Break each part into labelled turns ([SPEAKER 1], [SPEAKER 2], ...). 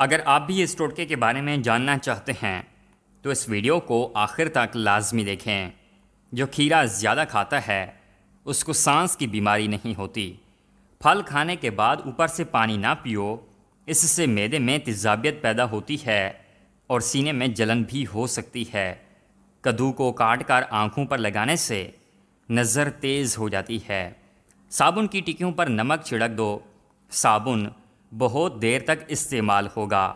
[SPEAKER 1] अगर आप भी इस टोटके के बारे में जानना चाहते हैं तो इस वीडियो को आखिर तक लाजमी देखें जो खीरा ज़्यादा खाता है उसको सांस की बीमारी नहीं होती फल खाने के बाद ऊपर से पानी ना पियो इससे मैदे में तेजाबियत पैदा होती है और सीने में जलन भी हो सकती है कद्दू को काट कर आँखों पर लगाने से नज़र तेज़ हो जाती है साबुन की टिकियों पर नमक छिड़क दो साबुन बहुत देर तक इस्तेमाल होगा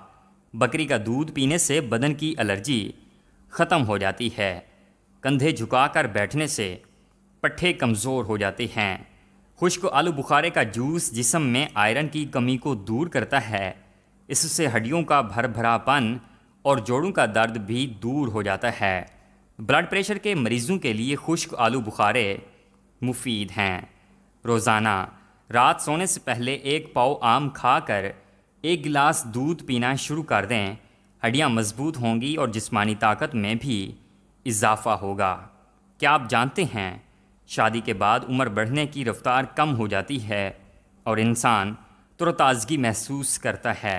[SPEAKER 1] बकरी का दूध पीने से बदन की एलर्जी ख़त्म हो जाती है कंधे झुकाकर बैठने से पट्ठे कमज़ोर हो जाते हैं खुश्क आलू बुखारे का जूस जिसम में आयरन की कमी को दूर करता है इससे हड्डियों का भर भरापन और जोड़ों का दर्द भी दूर हो जाता है ब्लड प्रेशर के मरीज़ों के लिए खुश्क आलू बुखारे मुफीद हैं रोज़ाना रात सोने से पहले एक पाव आम खाकर एक गिलास दूध पीना शुरू कर दें हड्डियाँ मजबूत होंगी और जिस्मानी ताकत में भी इजाफा होगा क्या आप जानते हैं शादी के बाद उम्र बढ़ने की रफ्तार कम हो जाती है और इंसान तरोताज़गी महसूस करता है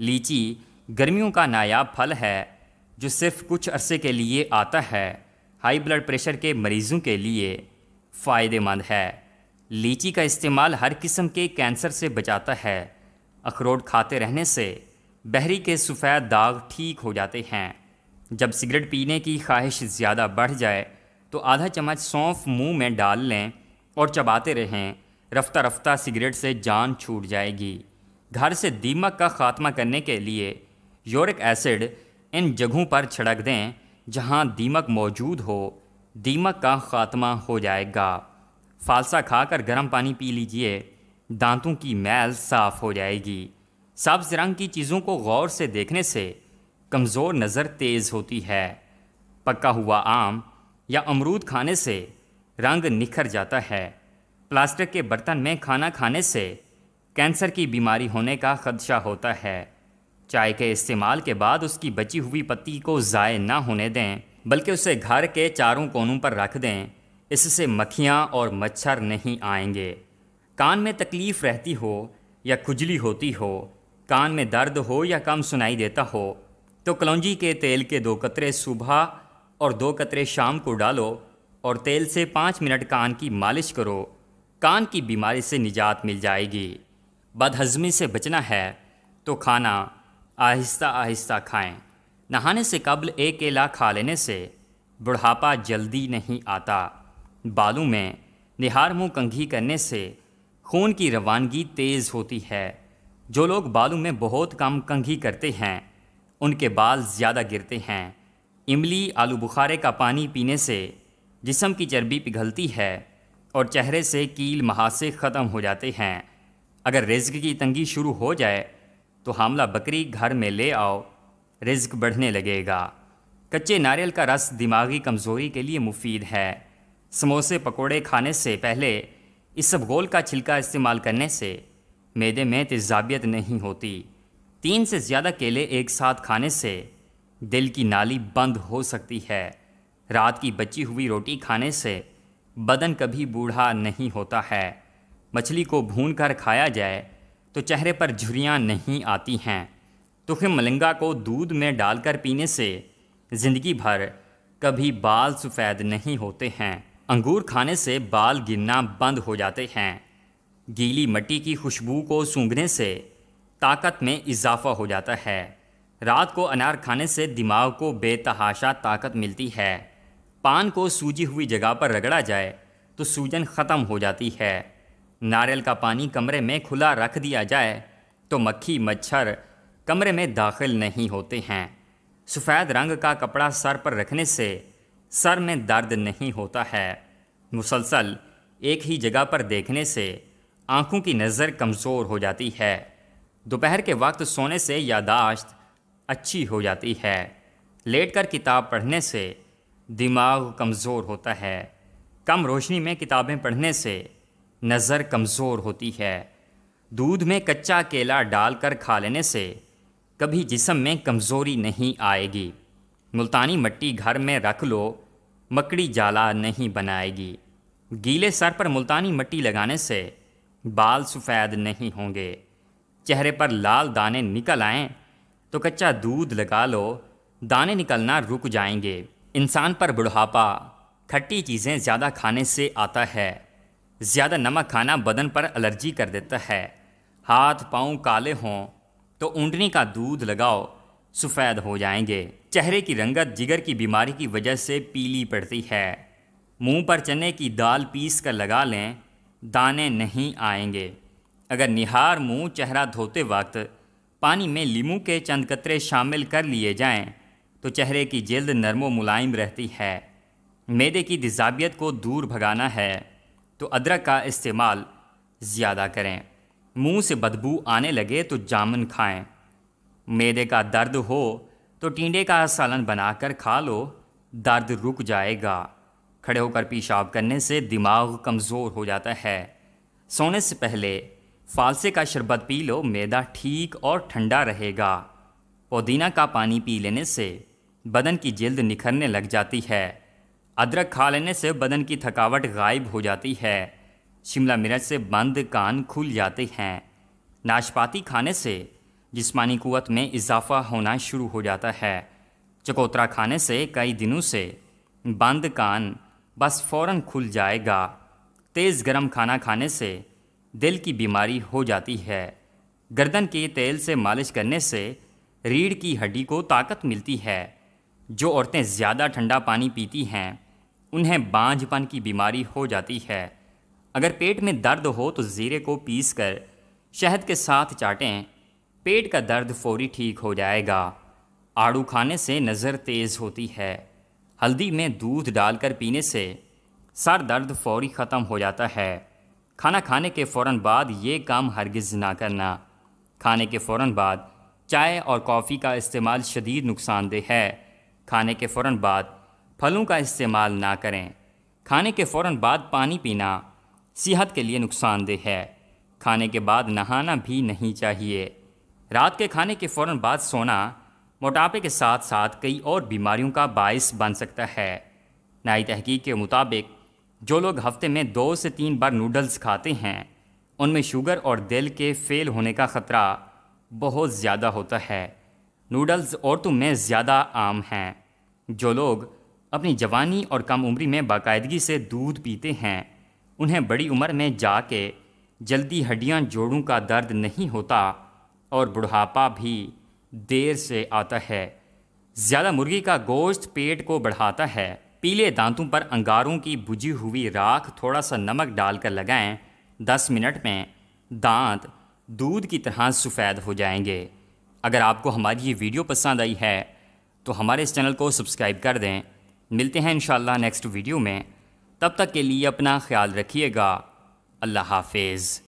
[SPEAKER 1] लीची गर्मियों का नायाब फल है जो सिर्फ कुछ अरसे के लिए आता है हाई ब्लड प्रेशर के मरीज़ों के लिए फ़ायदेमंद है लीची का इस्तेमाल हर किस्म के कैंसर से बचाता है अखरोट खाते रहने से बहरी के सफ़ेद दाग ठीक हो जाते हैं जब सिगरेट पीने की ख्वाहिश ज़्यादा बढ़ जाए तो आधा चम्मच सौंफ मुंह में डाल लें और चबाते रहें रफ्ता रफ्ता सिगरेट से जान छूट जाएगी घर से दीमक का खात्मा करने के लिए यूरिक एसिड इन जगहों पर छिड़क दें जहाँ दीमक मौजूद हो दीमक का खात्मा हो जाएगा फालसा खाकर गर्म पानी पी लीजिए दांतों की मैल साफ हो जाएगी सब्ज रंग की चीज़ों को गौर से देखने से कमज़ोर नज़र तेज़ होती है पक्का हुआ आम या अमरूद खाने से रंग निखर जाता है प्लास्टिक के बर्तन में खाना खाने से कैंसर की बीमारी होने का खदशा होता है चाय के इस्तेमाल के बाद उसकी बची हुई पत्ती को ज़ाय ना होने दें बल्कि उसे घर के चारों कोनों पर रख दें इससे मक्खियाँ और मच्छर नहीं आएंगे कान में तकलीफ़ रहती हो या खुजली होती हो कान में दर्द हो या कम सुनाई देता हो तो कलौजी के तेल के दो कतरे सुबह और दो कतरे शाम को डालो और तेल से पाँच मिनट कान की मालिश करो कान की बीमारी से निजात मिल जाएगी बदहजमी से बचना है तो खाना आहिस्ता आहिस्ता खाएं। नहाने से कबल एक केला खा लेने से बुढ़ापा जल्दी नहीं आता बालों में निहार मुँह कंघी करने से खून की रवानगी तेज़ होती है जो लोग बालों में बहुत कम कंघी करते हैं उनके बाल ज़्यादा गिरते हैं इमली आलू बुखारे का पानी पीने से जिसम की चर्बी पिघलती है और चेहरे से कील महासे ख़त्म हो जाते हैं अगर रिज्क की तंगी शुरू हो जाए तो हामला बकरी घर में ले आओ रिज्क बढ़ने लगेगा कच्चे नारियल का रस दिमागी कमज़ोरी के लिए मुफीद है समोसे पकोड़े खाने से पहले इस सब गोल का छिलका इस्तेमाल करने से मैदे में तेजाबियत नहीं होती तीन से ज़्यादा केले एक साथ खाने से दिल की नाली बंद हो सकती है रात की बची हुई रोटी खाने से बदन कभी बूढ़ा नहीं होता है मछली को भून कर खाया जाए तो चेहरे पर झुरियाँ नहीं आती हैं तुखे मलंगा को दूध में डालकर पीने से ज़िंदगी भर कभी बाल सफ़ेद नहीं होते हैं अंगूर खाने से बाल गिरना बंद हो जाते हैं गीली मट्टी की खुशबू को सूंघने से ताकत में इजाफा हो जाता है रात को अनार खाने से दिमाग को बेतहाशा ताकत मिलती है पान को सूजी हुई जगह पर रगड़ा जाए तो सूजन ख़त्म हो जाती है नारियल का पानी कमरे में खुला रख दिया जाए तो मक्खी मच्छर कमरे में दाखिल नहीं होते हैं सफ़ेद रंग का कपड़ा सर पर रखने से सर में दर्द नहीं होता है मुसलसल एक ही जगह पर देखने से आंखों की नज़र कमज़ोर हो जाती है दोपहर के वक्त सोने से यादाश्त अच्छी हो जाती है लेटकर किताब पढ़ने से दिमाग कमज़ोर होता है कम रोशनी में किताबें पढ़ने से नज़र कमज़ोर होती है दूध में कच्चा केला डालकर खा लेने से कभी जिसम में कमज़ोरी नहीं आएगी मुल्तानी मट्टी घर में रख लो मकड़ी जाला नहीं बनाएगी गीले सर पर मुल्तानी मट्टी लगाने से बाल सफ़ेद नहीं होंगे चेहरे पर लाल दाने निकल आएँ तो कच्चा दूध लगा लो दाने निकलना रुक जाएंगे इंसान पर बुढ़ापा खट्टी चीज़ें ज़्यादा खाने से आता है ज़्यादा नमक खाना बदन पर एलर्जी कर देता है हाथ पाँव काले हों तो ऊँटनी का दूध लगाओ सफ़ेद हो जाएंगे चेहरे की रंगत जिगर की बीमारी की वजह से पीली पड़ती है मुंह पर चने की दाल पीस कर लगा लें दाने नहीं आएंगे अगर निहार मुंह चेहरा धोते वक्त पानी में लीमू के चंद कतरे शामिल कर लिए जाएं तो चेहरे की जल्द नरमो मुलायम रहती है मैदे की दिजाबियत को दूर भगाना है तो अदरक का इस्तेमाल ज़्यादा करें मुंह से बदबू आने लगे तो जामुन खाएं मैदे का दर्द हो तो टींडे का सालन बनाकर खा लो दर्द रुक जाएगा खड़े होकर पेशाब करने से दिमाग कमज़ोर हो जाता है सोने से पहले फालसे का शरबत पी लो मैदा ठीक और ठंडा रहेगा पुदीना का पानी पी लेने से बदन की जल्द निखरने लग जाती है अदरक खा लेने से बदन की थकावट गायब हो जाती है शिमला मिर्च से बंद कान खुल जाते हैं नाशपाती खाने से जिस्मानी क़वत में इजाफा होना शुरू हो जाता है चकोतरा खाने से कई दिनों से बंद कान बस फ़ौर खुल जाएगा तेज़ गर्म खाना खाने से दिल की बीमारी हो जाती है गर्दन के तेल से मालिश करने से रीढ़ की हड्डी को ताकत मिलती है जो औरतें ज़्यादा ठंडा पानी पीती हैं उन्हें बांझपन की बीमारी हो जाती है अगर पेट में दर्द हो तो ज़ीरे को पीस कर शहद के साथ चाटें पेट का दर्द फौरी ठीक हो जाएगा आड़ू खाने से नज़र तेज़ होती है हल्दी में दूध डालकर पीने से सर दर्द फौरी ख़त्म हो जाता है खाना खाने के फ़ौर बाद ये काम हरगिज़ ना करना खाने के फ़ौर बाद चाय और कॉफ़ी का इस्तेमाल शदीद नुकसानदेह है खाने के फ़ौर बाद फलों का इस्तेमाल ना करें खाने के फ़ौर बाद पानी पीना सेहत के लिए नुकसानदेह है खाने के बाद नहाना भी नहीं चाहिए रात के खाने के फ़ौर बाद सोना मोटापे के साथ साथ कई और बीमारियों का बायस बन सकता है नई तहकीक के मुताबिक जो लोग हफ्ते में दो से तीन बार नूडल्स खाते हैं उनमें शुगर और दिल के फेल होने का ख़तरा बहुत ज़्यादा होता है नूडल्स औरतों में ज़्यादा आम हैं जो लोग अपनी जवानी और कम उम्री में बाकायदगी से दूध पीते हैं उन्हें बड़ी उम्र में जाके जल्दी हड्डियां जोड़ों का दर्द नहीं होता और बुढ़ापा भी देर से आता है ज़्यादा मुर्गी का गोश्त पेट को बढ़ाता है पीले दांतों पर अंगारों की बुझी हुई राख थोड़ा सा नमक डालकर लगाएं दस मिनट में दांत दूध की तरह सफ़ेद हो जाएंगे अगर आपको हमारी ये वीडियो पसंद आई है तो हमारे इस चैनल को सब्सक्राइब कर दें मिलते हैं इन नेक्स्ट वीडियो में तब तक के लिए अपना ख्याल रखिएगा अल्लाह हाफिज़